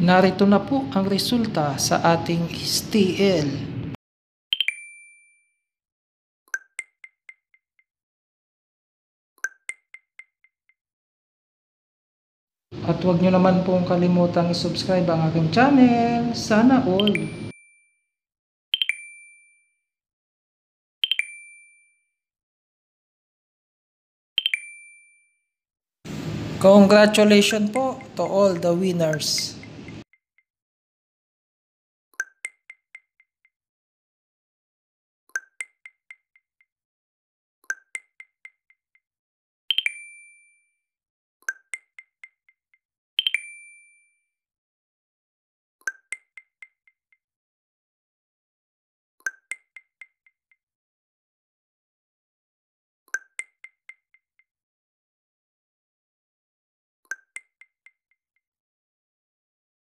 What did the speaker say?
Narito na po ang resulta sa ating STL. At huwag nyo naman pong kalimutan i-subscribe ang aking channel. Sana all! Congratulations po to all the winners.